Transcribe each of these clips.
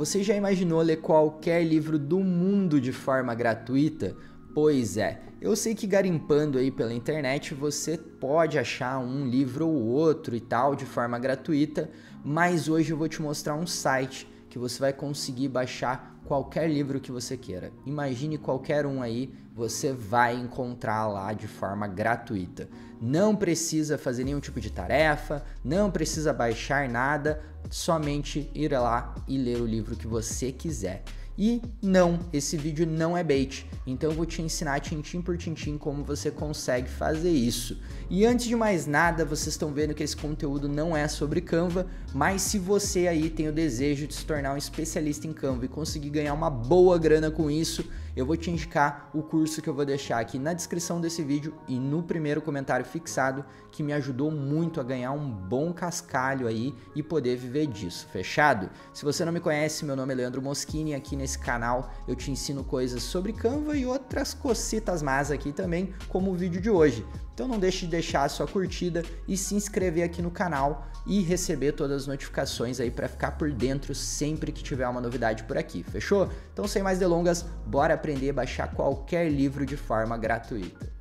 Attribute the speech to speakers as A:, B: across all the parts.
A: Você já imaginou ler qualquer livro do mundo de forma gratuita? Pois é, eu sei que garimpando aí pela internet você pode achar um livro ou outro e tal de forma gratuita, mas hoje eu vou te mostrar um site que você vai conseguir baixar qualquer livro que você queira. Imagine qualquer um aí, você vai encontrar lá de forma gratuita. Não precisa fazer nenhum tipo de tarefa, não precisa baixar nada, somente ir lá e ler o livro que você quiser. E não, esse vídeo não é bait. Então eu vou te ensinar tintim por tintim como você consegue fazer isso. E antes de mais nada, vocês estão vendo que esse conteúdo não é sobre Canva, mas se você aí tem o desejo de se tornar um especialista em Canva e conseguir ganhar uma boa grana com isso, eu vou te indicar o curso que eu vou deixar aqui na descrição desse vídeo e no primeiro comentário fixado, que me ajudou muito a ganhar um bom cascalho aí e poder viver disso, fechado? Se você não me conhece, meu nome é Leandro Moschini aqui nesse nesse canal eu te ensino coisas sobre Canva e outras cocitas más aqui também, como o vídeo de hoje. Então não deixe de deixar a sua curtida e se inscrever aqui no canal e receber todas as notificações aí para ficar por dentro sempre que tiver uma novidade por aqui, fechou? Então sem mais delongas, bora aprender a baixar qualquer livro de forma gratuita.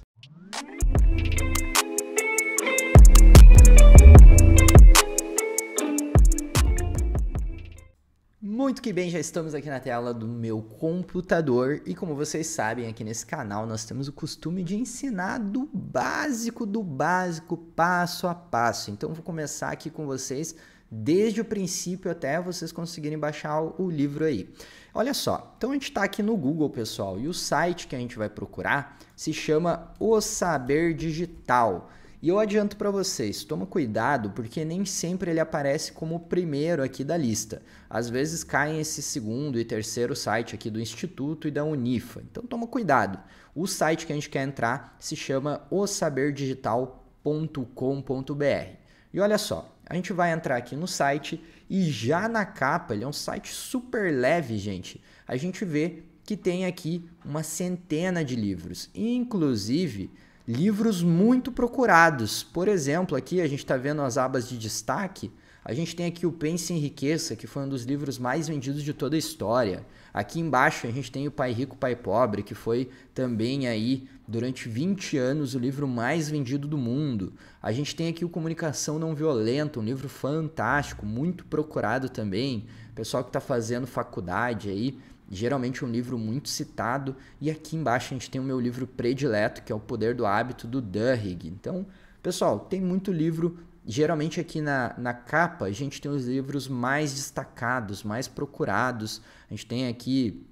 A: Muito que bem, já estamos aqui na tela do meu computador e como vocês sabem, aqui nesse canal nós temos o costume de ensinar do básico do básico, passo a passo. Então vou começar aqui com vocês desde o princípio até vocês conseguirem baixar o livro aí. Olha só, então a gente está aqui no Google, pessoal, e o site que a gente vai procurar se chama O Saber Digital. E eu adianto para vocês, toma cuidado porque nem sempre ele aparece como o primeiro aqui da lista. Às vezes caem esse segundo e terceiro site aqui do Instituto e da Unifa. Então toma cuidado. O site que a gente quer entrar se chama osaberdigital.com.br. E olha só, a gente vai entrar aqui no site e já na capa, ele é um site super leve, gente. A gente vê que tem aqui uma centena de livros, inclusive livros muito procurados. Por exemplo, aqui a gente está vendo as abas de destaque. A gente tem aqui o Pense em Riqueza, que foi um dos livros mais vendidos de toda a história. Aqui embaixo a gente tem o Pai Rico, Pai Pobre, que foi também aí durante 20 anos o livro mais vendido do mundo. A gente tem aqui o Comunicação Não Violenta, um livro fantástico, muito procurado também. Pessoal que está fazendo faculdade aí geralmente um livro muito citado. E aqui embaixo a gente tem o meu livro predileto, que é O Poder do Hábito, do Durrig. Então, pessoal, tem muito livro. Geralmente aqui na, na capa a gente tem os livros mais destacados, mais procurados. A gente tem aqui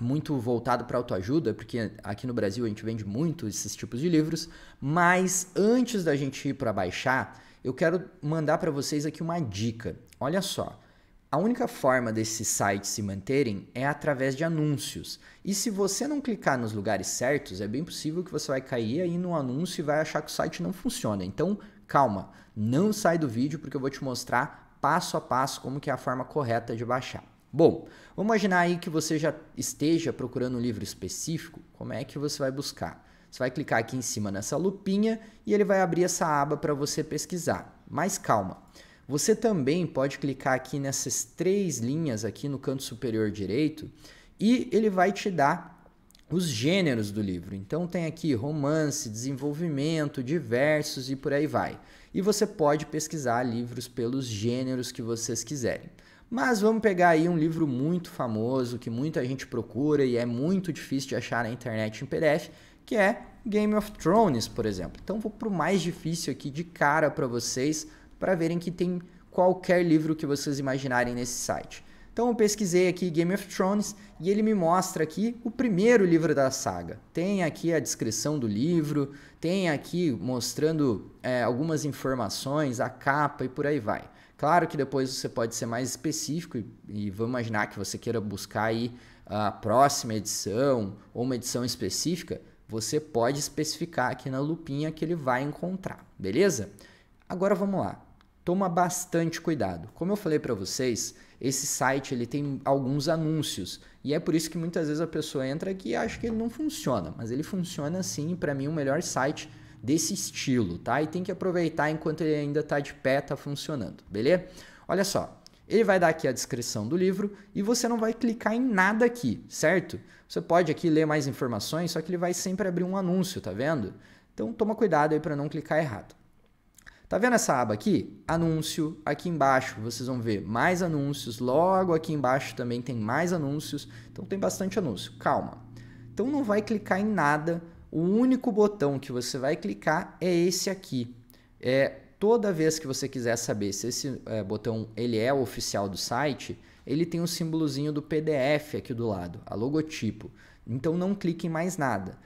A: muito voltado para autoajuda, porque aqui no Brasil a gente vende muito esses tipos de livros, mas antes da gente ir para baixar, eu quero mandar para vocês aqui uma dica. Olha só, a única forma desses sites se manterem é através de anúncios. E se você não clicar nos lugares certos, é bem possível que você vai cair aí no anúncio e vai achar que o site não funciona. Então, calma, não sai do vídeo porque eu vou te mostrar passo a passo como que é a forma correta de baixar. Bom, vamos imaginar aí que você já esteja procurando um livro específico, como é que você vai buscar? Você vai clicar aqui em cima nessa lupinha e ele vai abrir essa aba para você pesquisar. Mas calma. Você também pode clicar aqui nessas três linhas aqui no canto superior direito e ele vai te dar os gêneros do livro. Então tem aqui romance, desenvolvimento, diversos e por aí vai. E você pode pesquisar livros pelos gêneros que vocês quiserem. Mas vamos pegar aí um livro muito famoso que muita gente procura e é muito difícil de achar na internet em PDF, que é Game of Thrones, por exemplo. Então vou para o mais difícil aqui de cara para vocês, para verem que tem qualquer livro que vocês imaginarem nesse site. Então eu pesquisei aqui Game of Thrones e ele me mostra aqui o primeiro livro da saga. Tem aqui a descrição do livro, tem aqui mostrando é, algumas informações, a capa e por aí vai. Claro que depois você pode ser mais específico e, e vou imaginar que você queira buscar aí a próxima edição ou uma edição específica, você pode especificar aqui na lupinha que ele vai encontrar, beleza? Agora vamos lá toma bastante cuidado. Como eu falei para vocês, esse site ele tem alguns anúncios e é por isso que muitas vezes a pessoa entra aqui e acha que ele não funciona, mas ele funciona sim, para mim o melhor site desse estilo, tá? E tem que aproveitar enquanto ele ainda está de pé, está funcionando, beleza? Olha só, ele vai dar aqui a descrição do livro e você não vai clicar em nada aqui, certo? Você pode aqui ler mais informações, só que ele vai sempre abrir um anúncio, tá vendo? Então toma cuidado aí para não clicar errado. Tá vendo essa aba aqui? Anúncio. Aqui embaixo vocês vão ver mais anúncios. Logo aqui embaixo também tem mais anúncios. Então tem bastante anúncio. Calma. Então não vai clicar em nada. O único botão que você vai clicar é esse aqui. É toda vez que você quiser saber se esse é, botão ele é oficial do site, ele tem um símbolozinho do PDF aqui do lado, a logotipo. Então não clique em mais nada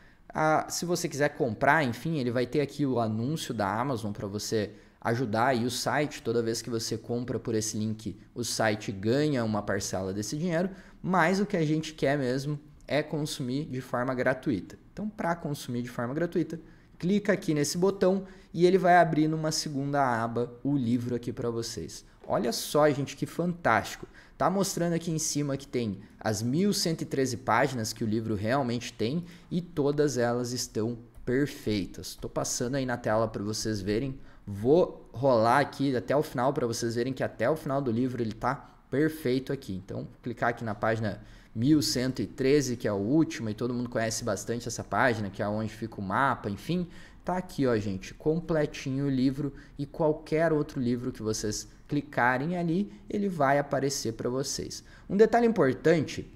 A: se você quiser comprar, enfim, ele vai ter aqui o anúncio da Amazon para você ajudar e o site. Toda vez que você compra por esse link, o site ganha uma parcela desse dinheiro, mas o que a gente quer mesmo é consumir de forma gratuita. Então, para consumir de forma gratuita, clica aqui nesse botão e ele vai abrir numa segunda aba o livro aqui para vocês. Olha só, gente, que fantástico. Tá mostrando aqui em cima que tem as 1113 páginas que o livro realmente tem e todas elas estão perfeitas. Estou passando aí na tela para vocês verem. Vou rolar aqui até o final para vocês verem que até o final do livro ele tá perfeito aqui. Então, clicar aqui na página 1113, que é a última, e todo mundo conhece bastante essa página, que é onde fica o mapa, enfim. Tá aqui, ó, gente, completinho o livro e qualquer outro livro que vocês clicarem ali, ele vai aparecer para vocês. Um detalhe importante,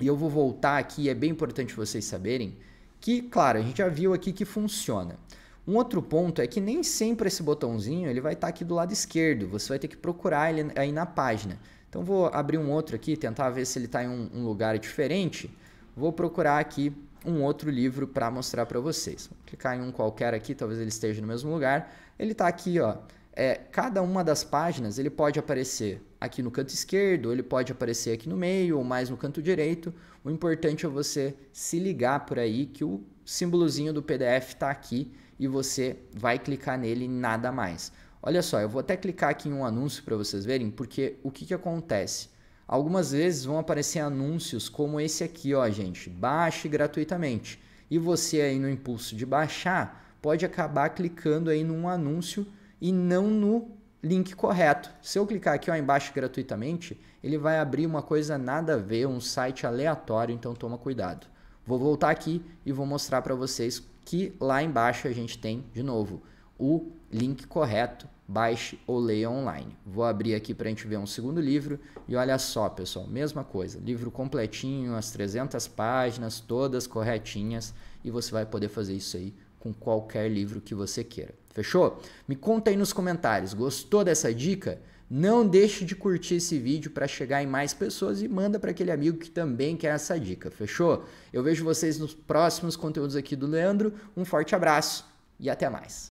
A: e eu vou voltar aqui, é bem importante vocês saberem, que, claro, a gente já viu aqui que funciona. Um outro ponto é que nem sempre esse botãozinho ele vai estar tá aqui do lado esquerdo, você vai ter que procurar ele aí na página. Então vou abrir um outro aqui, tentar ver se ele está em um, um lugar diferente. Vou procurar aqui um outro livro para mostrar para vocês. Vou clicar em um qualquer aqui, talvez ele esteja no mesmo lugar. Ele está aqui, ó. É, cada uma das páginas ele pode aparecer aqui no canto esquerdo, ele pode aparecer aqui no meio ou mais no canto direito. O importante é você se ligar por aí que o símbolozinho do PDF está aqui e você vai clicar nele nada mais. Olha só, eu vou até clicar aqui em um anúncio para vocês verem, porque o que, que acontece? Algumas vezes vão aparecer anúncios como esse aqui, ó, gente, baixe gratuitamente. E você aí no impulso de baixar, pode acabar clicando aí num anúncio e não no link correto. Se eu clicar aqui ó, embaixo gratuitamente, ele vai abrir uma coisa nada a ver, um site aleatório, então toma cuidado. Vou voltar aqui e vou mostrar para vocês que lá embaixo a gente tem de novo o link correto, baixe ou leia online. Vou abrir aqui para a gente ver um segundo livro e olha só, pessoal, mesma coisa, livro completinho, as 300 páginas, todas corretinhas e você vai poder fazer isso aí com qualquer livro que você queira. Fechou? Me conta aí nos comentários, gostou dessa dica? Não deixe de curtir esse vídeo para chegar em mais pessoas e manda para aquele amigo que também quer essa dica, fechou? Eu vejo vocês nos próximos conteúdos aqui do Leandro. Um forte abraço e até mais.